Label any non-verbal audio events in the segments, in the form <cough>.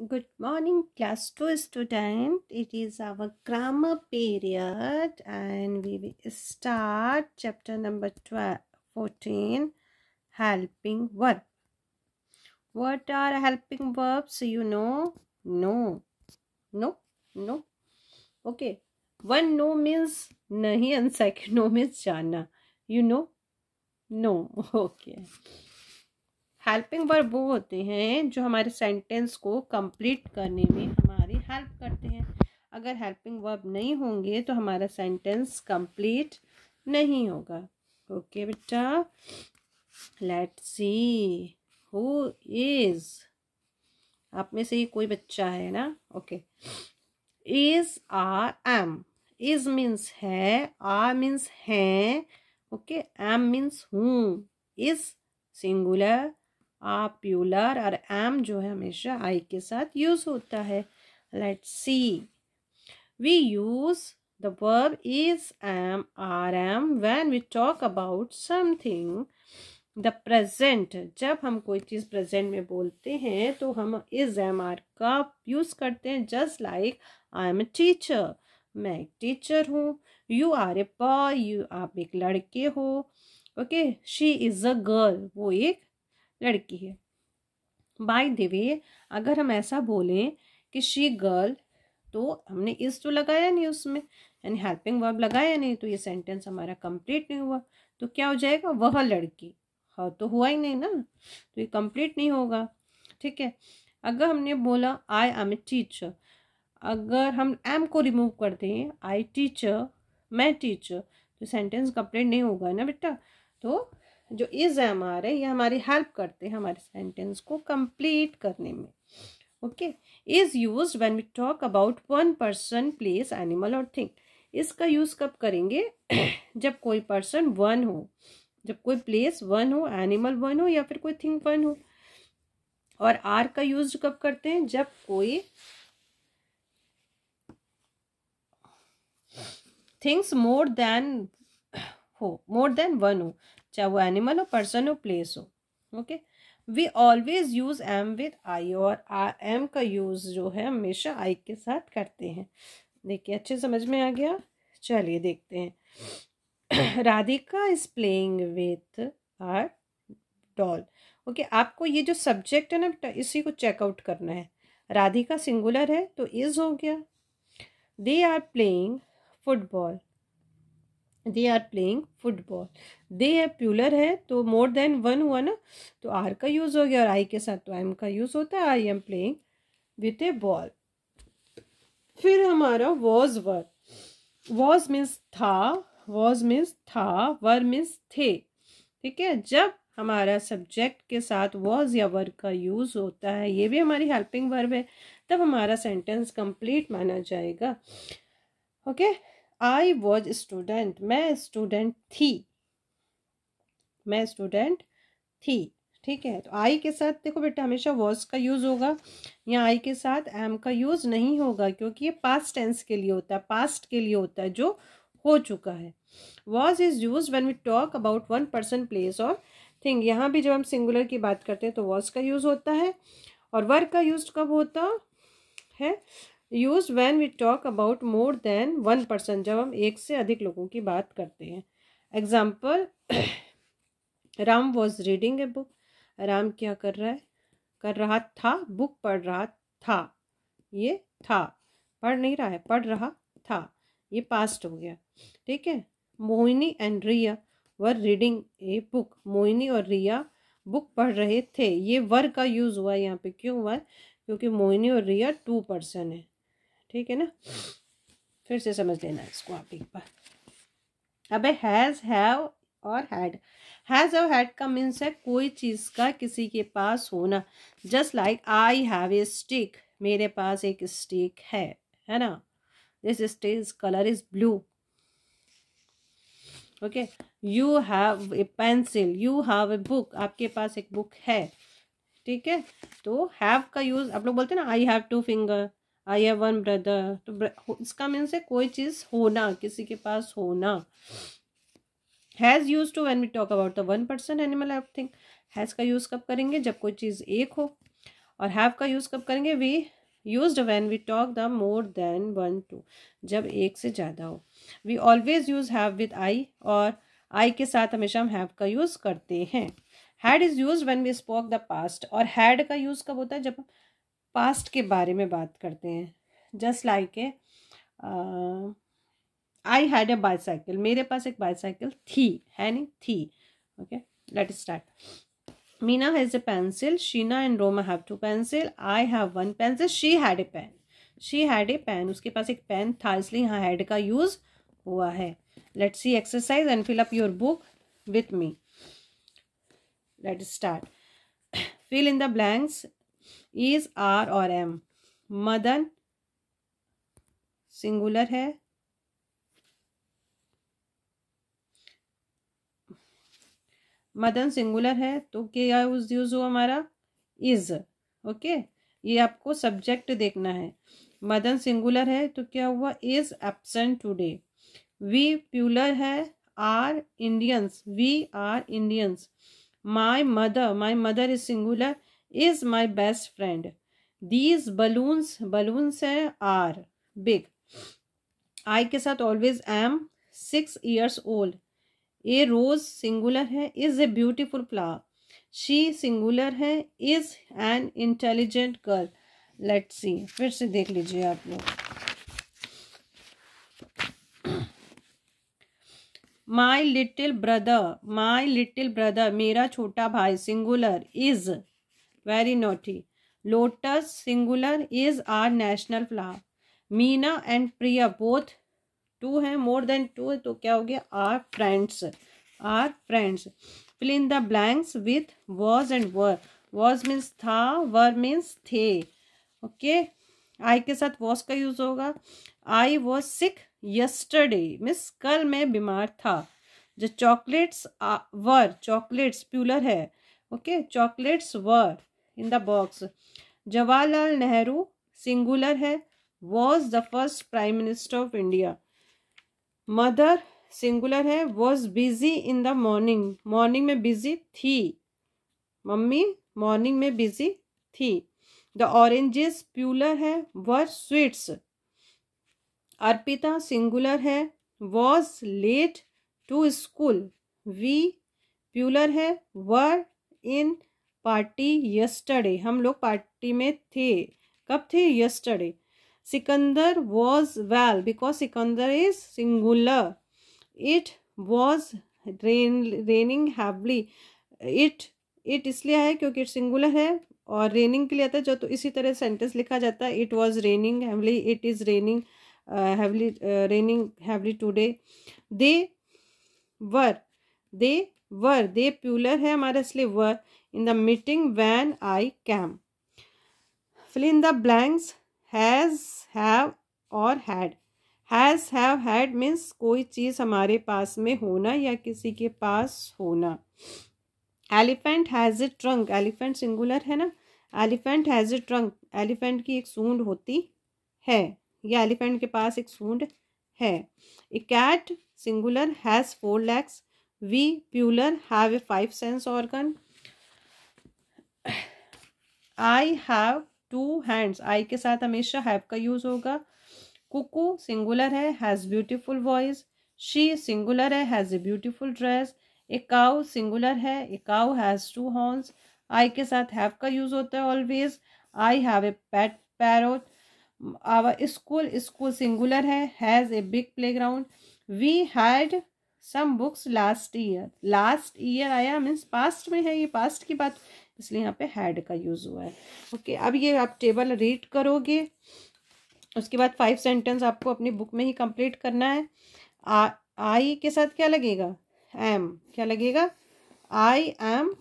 Good morning class 2 student. It is our grammar period and we will start chapter number 12, 14 helping verb. What are helping verbs you know? No. No. No. Okay. One no means nahi and second no means jana. You know? No. <laughs> Okay. Helping verb वो होते हैं जो हमारे sentence को complete करने में हमारी help करते हैं अगर हेल्पिंग वर्ब नहीं होंगे तो हमारा सेंटेंस कंप्लीट नहीं होगा ओके बेटा लेट सी हु इज आप में से ही कोई बच्चा है ना okay is are am is means है आर मीन्स हैं ओके एम मीन्स हूँ इज सिंगुलर आ प्यूलर और एम जो है हमेशा आई के साथ यूज होता है let see we use the verb is am are am when we talk about something the present जब हम कोई चीज़ प्रजेंट में बोलते हैं तो हम इज एम आर का यूज करते हैं just like I am a teacher मैं एक टीचर हूँ you are a boy you आप एक लड़के हो okay she is a girl वो एक लड़की है बाय देवे अगर हम ऐसा बोलें कि शी गर्ल तो हमने इस तो लगाया नहीं उसमें यानी हेल्पिंग वर्ब लगाया नहीं तो ये सेंटेंस हमारा कंप्लीट नहीं हुआ तो क्या हो जाएगा वह लड़की हाँ तो हुआ ही नहीं ना तो ये कंप्लीट नहीं होगा ठीक है अगर हमने बोला आई एम ए टीचर अगर हम एम को रिमूव कर दें आई टीचर मैं टीचर तो सेंटेंस कंप्लीट नहीं होगा ना बेटा तो जो इज़ है हमारे ये हमारी हेल्प करते हैं हमारे सेंटेंस को कंप्लीट करने में okay is use when we talk about one person place animal और थिंग इसका यूज़ कब करेंगे <clears throat> जब कोई पर्सन वन हो जब कोई प्लेस वन हो एनिमल वन हो या फिर कोई थिंग वन हो और आर का यूज कब करते हैं जब कोई थिंग्स मोर देन हो मोर देन वन हो चाहे वो एनिमल हो पर्सन हो प्लेस हो okay we always use am with I और एम का यूज जो है हमेशा आई के साथ करते हैं देखिए अच्छे समझ में आ गया चलिए देखते हैं <coughs> Radhika is playing with her doll okay आपको ये जो सब्जेक्ट है ना इसी को चेकआउट करना है राधिका सिंगुलर है तो इज हो गया they are playing football they are playing football they है प्यूलर है तो मोर देन वन हुआ ना तो आर का यूज़ हो गया और आई के साथ तो एम का यूज़ होता है I am playing with a ball फिर हमारा वॉज वर वॉज मीन्स था वॉज मीन्स था वर मीन्स थे ठीक है जब हमारा सब्जेक्ट के साथ वॉज या वर्ग का यूज़ होता है ये भी हमारी हेल्पिंग वर्ब है तब हमारा सेंटेंस कंप्लीट माना जाएगा okay okay? I was student मैं स्टूडेंट थी मैं स्टूडेंट थी ठीक है तो आई के साथ देखो बेटा हमेशा वॉज का यूज़ होगा या आई के साथ एम का यूज़ नहीं होगा क्योंकि ये पास्ट टेंस के लिए होता है पास्ट के लिए होता है जो हो चुका है was is use when we talk about one person place और थिंग यहाँ भी जब हम सिंगुलर की बात करते हैं तो वॉज का यूज़ होता है और वर्क का यूज कब होता है use when we talk about more than one person जब हम एक से अधिक लोगों की बात करते हैं example <coughs> Ram was reading a book Ram क्या कर रहा है कर रहा था बुक पढ़ रहा था ये था पढ़ नहीं रहा है पढ़ रहा था ये पास्ट हो गया ठीक है Mohini and Riya were reading a book Mohini और रिया बुक पढ़ रहे थे ये वर का यूज़ हुआ यहाँ पे क्यों हुआ क्योंकि मोहिनी और रिया टू पर्सन है ठीक है ना फिर से समझ लेना इसको आप एक बार अब हैज़ हैव और हैड हैज़ और हैड का मीन्स है कोई चीज़ का किसी के पास होना just like I have a stick मेरे पास एक स्टिक है है ना this stick colour is blue okay you have a pencil you have a book आपके पास एक बुक है ठीक है तो हैव का यूज़ आप लोग बोलते हैं ना I have two finger I have one brother तो इसका मीन्स है कोई चीज़ होना किसी के पास होना has use to when we talk about the one person animal I think has का यूज़ कब करेंगे जब कोई चीज़ एक हो और हैव का यूज़ कब करेंगे we use when we talk the more than one two जब एक से ज़्यादा हो we always use have with I और आई के साथ हमेशा हम हैव का यूज़ करते हैं had is use when we spoke the past और हैड का यूज़ कब होता है जब पास्ट के बारे में बात करते हैं just like a I had a bicycle मेरे पास एक बाईसाइकिल थी है नहीं थी okay let start Meena has a pencil Sheena and Roma have two pencil I have one pencil she had a pen she had a pen उसके पास एक पेन था इसलिए यहाँ हैड का यूज़ हुआ है let see exercise and fill up your book with me let start fill in the blanks is are और एम मदन सिंगुलर है मदन सिंगुलर है तो क्या यूज हुआ हमारा इज ओके ये आपको सब्जेक्ट देखना है मदन सिंगुलर है तो क्या हुआ is absent today we plural है are Indians we are Indians my mother my mother is singular is my best friend these balloons balloons है आर बिग आई के साथ always am six years old a rose singular है is a beautiful flower she singular है is an intelligent girl let see फिर से देख लीजिए आप लोग my little brother my little brother मेरा छोटा भाई singular is very naughty lotus singular is are national flower Meena and Priya both two हैं मोर देन टू है तो क्या हो गया are friends are friends fill in the blanks with was and were was means था वर मीन्स थे okay I के साथ वॉज का यूज होगा I was sick yesterday means कल मैं बीमार था जो चॉकलेट्स वर चॉकलेट्स प्यूलर है okay chocolates were in the box Jawaharlal Nehru singular है was the first prime minister of India mother singular है was busy in the morning morning में busy थी मम्मी मॉर्निंग में बिजी थी द ऑरेंजेस प्यूलर है were sweets Arpita singular है was late to school we plural है वर इन party yesterday हम लोग पार्टी में थे कब थे yesterday Sikandar was well because Sikandar is singular it was rain raining heavily it it इसलिए है क्योंकि इट सिंगुलर है और रेनिंग के लिए आता है जो तो इसी तरह सेंटेंस लिखा जाता है it was raining heavily it is raining heavily raining heavily today they were they were they plural है हमारे इसलिए were in the meeting when I came. Fill in the blanks has, have और had. Has have had means कोई चीज़ हमारे पास में होना या किसी के पास होना elephant has a trunk elephant singular है ना elephant has a trunk elephant की एक सूंड होती है या एलिफेंट के पास एक सूंड है a cat singular has four legs we plural have a five sense organ I have two hands I के साथ हमेशा हैव का यूज होगा कुकू सिंगुलर है has beautiful voice she singular है has a beautiful dress a cow singular है a cow has two horns I के साथ हैव का यूज होता है always I have a pet parrot our school school singular है has a big play ground we had some books last year last year आया means past में है ये पास्ट की बात इसलिए यहाँ पे हैड का यूज़ हुआ है ओके अब ये आप टेबल रीड करोगे उसके बाद फाइव सेंटेंस आपको अपनी बुक में ही कंप्लीट करना है आई के साथ क्या लगेगा एम क्या लगेगा I am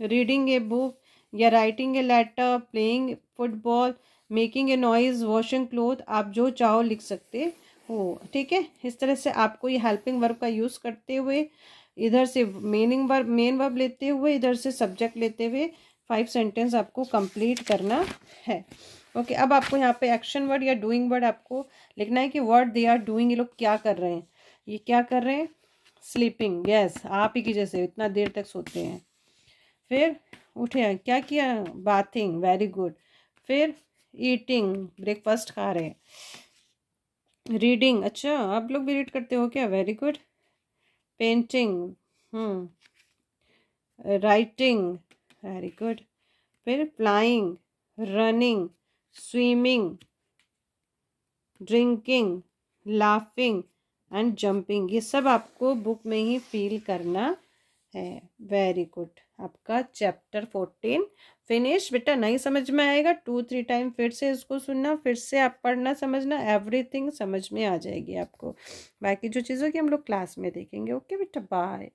reading a book या writing a letter playing football making a noise washing cloth आप जो चाहो लिख सकते हो ठीक है इस तरह से आपको ये हेल्पिंग वर्ब का यूज़ करते हुए इधर से मेनिंग वर्ब मेन वर्ब लेते हुए इधर से सब्जेक्ट लेते हुए फाइव सेंटेंस आपको कंप्लीट करना है ओके okay, अब आपको यहाँ पे एक्शन वर्ड या डूइंग वर्ड आपको लिखना है कि वर्ड दे आर डूइंग ये लोग क्या कर रहे हैं ये क्या कर रहे हैं स्लीपिंग यस आप ही की जैसे इतना देर तक सोते हैं फिर उठे हैं क्या किया बाथिंग वेरी गुड फिर ईटिंग ब्रेकफास्ट खा रहे हैं रीडिंग अच्छा आप लोग भी रीड करते हो क्या very good painting writing very good फिर flying running swimming drinking laughing and jumping ये सब आपको बुक में ही फील करना है वेरी गुड आपका चैप्टर फोर्टीन फिनिश बेटा नहीं समझ में आएगा टू थ्री टाइम फिर से इसको सुनना फिर से आप पढ़ना समझना एवरीथिंग समझ में आ जाएगी आपको बाकी जो चीज़ों की हम लोग क्लास में देखेंगे ओके बेटा बाय